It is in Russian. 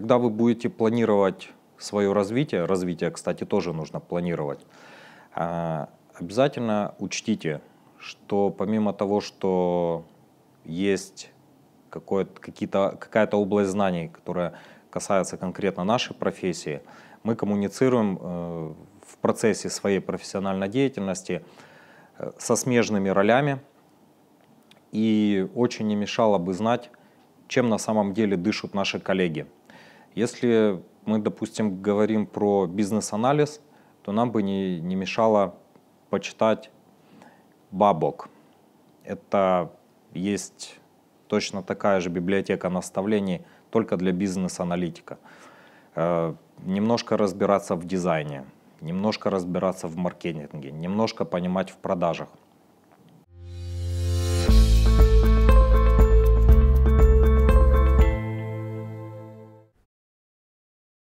Когда вы будете планировать свое развитие, развитие, кстати, тоже нужно планировать, а, обязательно учтите, что помимо того, что есть какая-то область знаний, которая касается конкретно нашей профессии, мы коммуницируем э, в процессе своей профессиональной деятельности э, со смежными ролями, и очень не мешало бы знать, чем на самом деле дышат наши коллеги – если мы, допустим, говорим про бизнес-анализ, то нам бы не, не мешало почитать бабок. Это есть точно такая же библиотека наставлений только для бизнес-аналитика. Э, немножко разбираться в дизайне, немножко разбираться в маркетинге, немножко понимать в продажах –